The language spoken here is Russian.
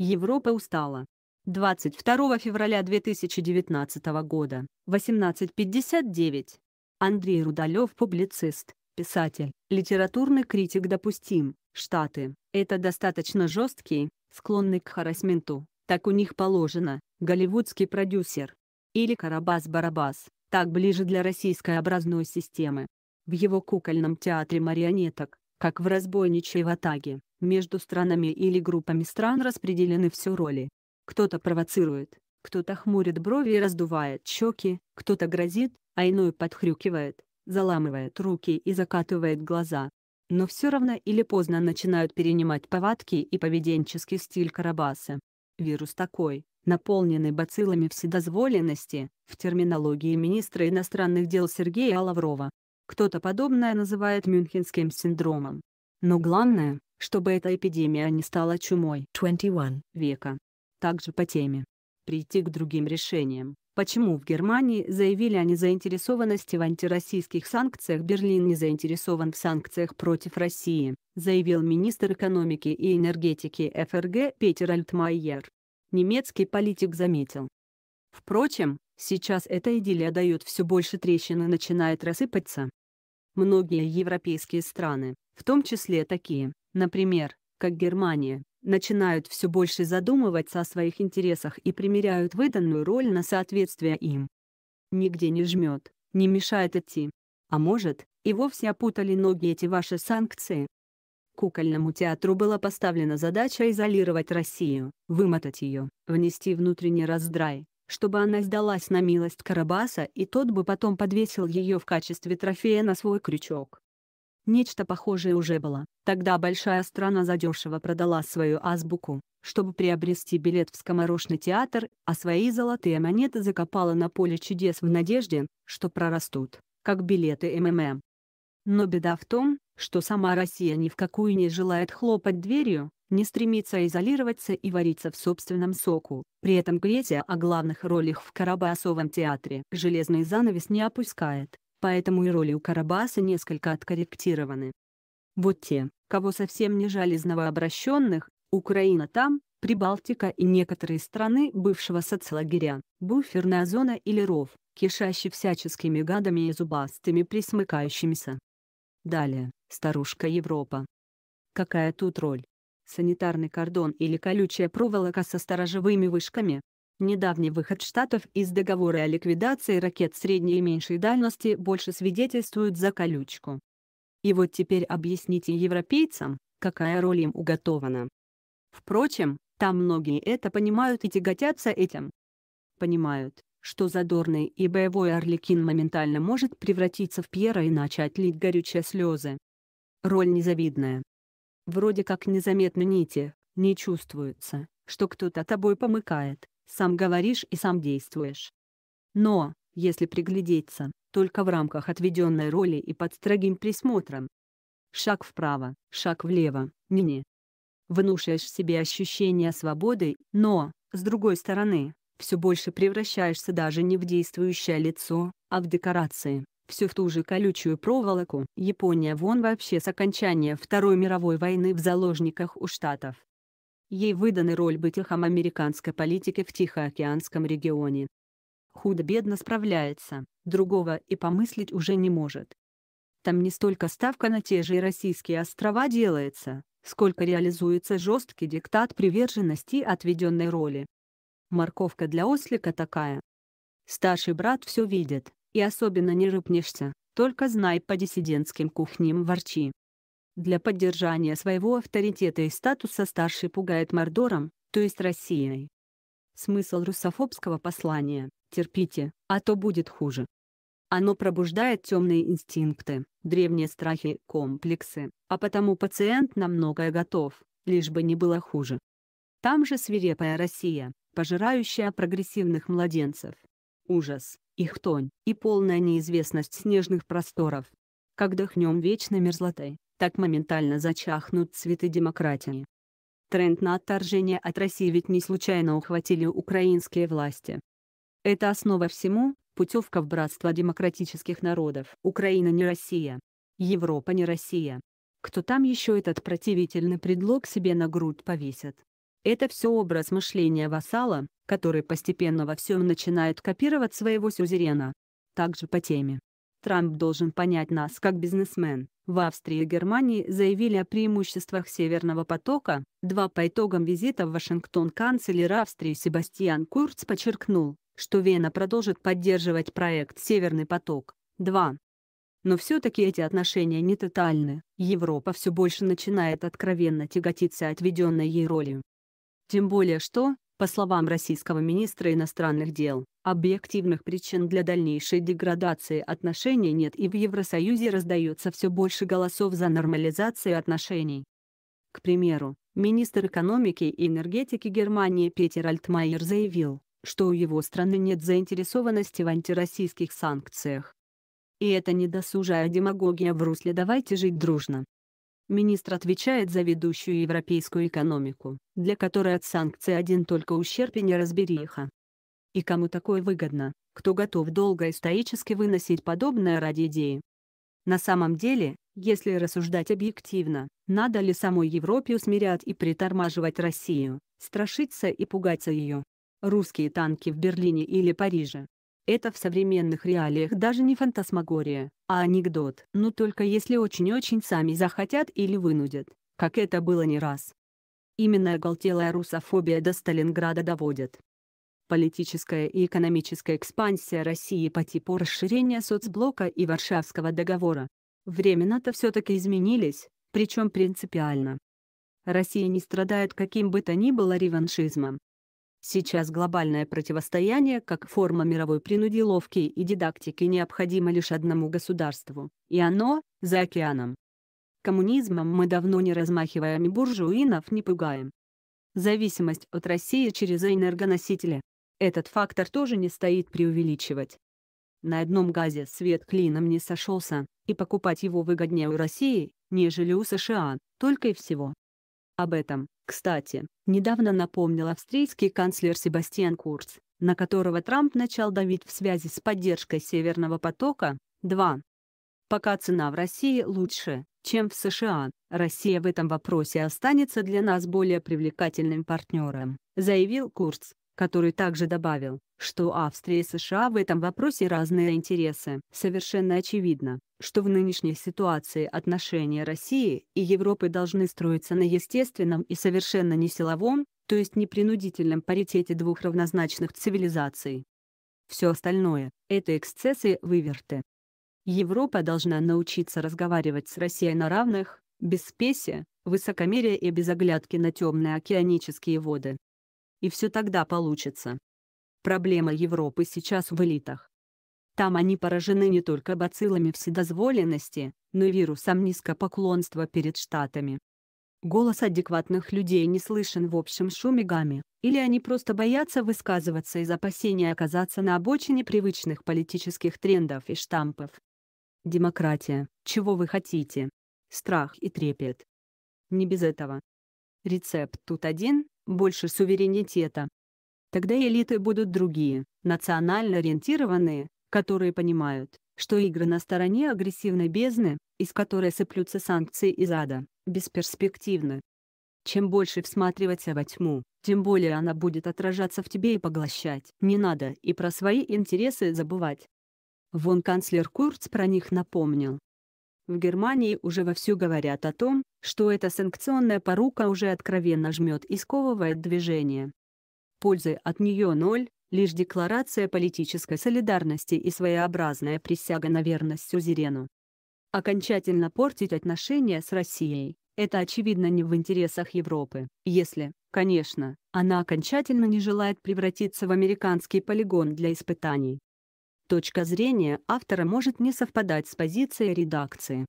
Европа устала. 22 февраля 2019 года, 18.59. Андрей Рудалев – публицист, писатель, литературный критик допустим, Штаты. Это достаточно жесткий, склонный к харасменту, так у них положено, голливудский продюсер. Или Карабас-Барабас, так ближе для российской образной системы. В его кукольном театре марионеток, как в разбойничьей ватаге, между странами или группами стран распределены все роли. Кто-то провоцирует, кто-то хмурит брови и раздувает щеки, кто-то грозит, а иной подхрюкивает, заламывает руки и закатывает глаза. Но все равно или поздно начинают перенимать повадки и поведенческий стиль Карабаса. Вирус такой, наполненный бациллами вседозволенности, в терминологии министра иностранных дел Сергея Лаврова. Кто-то подобное называет мюнхенским синдромом. Но главное, чтобы эта эпидемия не стала чумой 21 века. Также по теме. Прийти к другим решениям. Почему в Германии заявили о незаинтересованности в антироссийских санкциях Берлин не заинтересован в санкциях против России, заявил министр экономики и энергетики ФРГ Петер Альтмайер. Немецкий политик заметил. Впрочем, сейчас эта идиллия дает все больше трещин и начинает рассыпаться. Многие европейские страны, в том числе такие, например, как Германия, начинают все больше задумываться о своих интересах и примеряют выданную роль на соответствие им. Нигде не жмет, не мешает идти. А может, и вовсе опутали ноги эти ваши санкции? Кукольному театру была поставлена задача изолировать Россию, вымотать ее, внести внутренний раздрай, чтобы она сдалась на милость Карабаса и тот бы потом подвесил ее в качестве трофея на свой крючок. Нечто похожее уже было, тогда большая страна задешево продала свою азбуку, чтобы приобрести билет в скоморошный театр, а свои золотые монеты закопала на поле чудес в надежде, что прорастут, как билеты МММ. Но беда в том, что сама Россия ни в какую не желает хлопать дверью, не стремится изолироваться и вариться в собственном соку. При этом Грезия о главных ролях в Карабасовом театре железный занавес не опускает, поэтому и роли у Карабаса несколько откорректированы. Вот те, кого совсем не жаль из новообращенных, Украина там, Прибалтика и некоторые страны бывшего соцлагеря, буферная зона или ров, кишащий всяческими гадами и зубастыми присмыкающимися. Далее, старушка Европа. Какая тут роль? санитарный кордон или колючая проволока со сторожевыми вышками. Недавний выход Штатов из договора о ликвидации ракет средней и меньшей дальности больше свидетельствует за колючку. И вот теперь объясните европейцам, какая роль им уготована. Впрочем, там многие это понимают и тяготятся этим. Понимают, что задорный и боевой Орликин моментально может превратиться в Пьера и начать лить горючие слезы. Роль незавидная, вроде как незаметно нити, не чувствуется, что кто-то тобой помыкает, сам говоришь и сам действуешь. Но, если приглядеться, только в рамках отведенной роли и под строгим присмотром. Шаг вправо, шаг влево, не-не. Внушаешь себе ощущение свободы, но, с другой стороны, все больше превращаешься даже не в действующее лицо, а в декорации, все в ту же колючую проволоку. Япония вон вообще с окончания Второй мировой войны в заложниках у Штатов. Ей выданы роль быть эхом американской политики в Тихоокеанском регионе. Худо-бедно справляется, другого и помыслить уже не может. Там не столько ставка на те же российские острова делается, сколько реализуется жесткий диктат приверженности отведенной роли. Морковка для ослика такая. Старший брат все видит, и особенно не рыпнешься, только знай по диссидентским кухням ворчи. Для поддержания своего авторитета и статуса старший пугает Мордором, то есть Россией. Смысл русофобского послания – терпите, а то будет хуже. Оно пробуждает темные инстинкты, древние страхи комплексы, а потому пациент на многое готов, лишь бы не было хуже. Там же свирепая Россия, пожирающая прогрессивных младенцев. Ужас, их тонь и полная неизвестность снежных просторов. Как дохнем вечной мерзлотой, так моментально зачахнут цветы демократии. Тренд на отторжение от России ведь не случайно ухватили украинские власти. Это основа всему, путевка в братство демократических народов. Украина не Россия. Европа не Россия. Кто там еще этот противительный предлог себе на грудь повесит? Это все образ мышления вассала, который постепенно во всем начинает копировать своего сюзерена. Также по теме. Трамп должен понять нас как бизнесмен. В Австрии и Германии заявили о преимуществах Северного потока. Два по итогам визита в Вашингтон канцлер Австрии Себастьян Курц подчеркнул, что Вена продолжит поддерживать проект «Северный поток». 2. Но все-таки эти отношения не тотальны. Европа все больше начинает откровенно тяготиться отведенной ей ролью. Тем более что, по словам российского министра иностранных дел, объективных причин для дальнейшей деградации отношений нет и в Евросоюзе раздается все больше голосов за нормализацию отношений. К примеру, министр экономики и энергетики Германии Петер Альтмайер заявил, что у его страны нет заинтересованности в антироссийских санкциях. И это не досужая демагогия в русле «давайте жить дружно». Министр отвечает за ведущую европейскую экономику, для которой от санкций один только ущерб и неразбериха. И кому такое выгодно, кто готов долго и стоически выносить подобное ради идеи? На самом деле, если рассуждать объективно, надо ли самой Европе усмирять и притормаживать Россию, страшиться и пугаться ее? Русские танки в Берлине или Париже? Это в современных реалиях даже не фантасмагория, а анекдот, ну только если очень-очень сами захотят или вынудят, как это было не раз. Именно оголтелая русофобия до Сталинграда доводит. Политическая и экономическая экспансия России по типу расширения соцблока и Варшавского договора. Времена-то все-таки изменились, причем принципиально. Россия не страдает каким бы то ни было реваншизмом. Сейчас глобальное противостояние, как форма мировой принудиловки и дидактики, необходимо лишь одному государству, и оно – за океаном. Коммунизмом мы давно не размахиваем и буржуинов не пугаем. Зависимость от России через энергоносители. Этот фактор тоже не стоит преувеличивать. На одном газе свет клином не сошелся, и покупать его выгоднее у России, нежели у США, только и всего. Об этом, кстати, недавно напомнил австрийский канцлер Себастьян Курц, на которого Трамп начал давить в связи с поддержкой Северного потока, 2. Пока цена в России лучше, чем в США, Россия в этом вопросе останется для нас более привлекательным партнером, заявил Курц который также добавил, что а, Австрия и США в этом вопросе разные интересы. Совершенно очевидно, что в нынешней ситуации отношения России и Европы должны строиться на естественном и совершенно не силовом, то есть непринудительном паритете двух равнозначных цивилизаций. Все остальное – это эксцессы и выверты. Европа должна научиться разговаривать с Россией на равных, без спеси, высокомерия и без оглядки на темные океанические воды и все тогда получится. Проблема Европы сейчас в элитах. Там они поражены не только бациллами вседозволенности, но и вирусом низкопоклонства перед штатами. Голос адекватных людей не слышен в общем шуме гамме, или они просто боятся высказываться из опасения оказаться на обочине привычных политических трендов и штампов. Демократия, чего вы хотите? Страх и трепет. Не без этого. Рецепт тут один, больше суверенитета. Тогда элиты будут другие, национально ориентированные, которые понимают, что игры на стороне агрессивной бездны, из которой сыплются санкции из ада, бесперспективны. Чем больше всматриваться во тьму, тем более она будет отражаться в тебе и поглощать. Не надо и про свои интересы забывать. Вон канцлер Курц про них напомнил. В Германии уже вовсю говорят о том, что эта санкционная порука уже откровенно жмет и сковывает движение. Пользы от нее ноль, лишь декларация политической солидарности и своеобразная присяга на верность сюзерену. Окончательно портить отношения с Россией – это очевидно не в интересах Европы, если, конечно, она окончательно не желает превратиться в американский полигон для испытаний. Точка зрения автора может не совпадать с позицией редакции.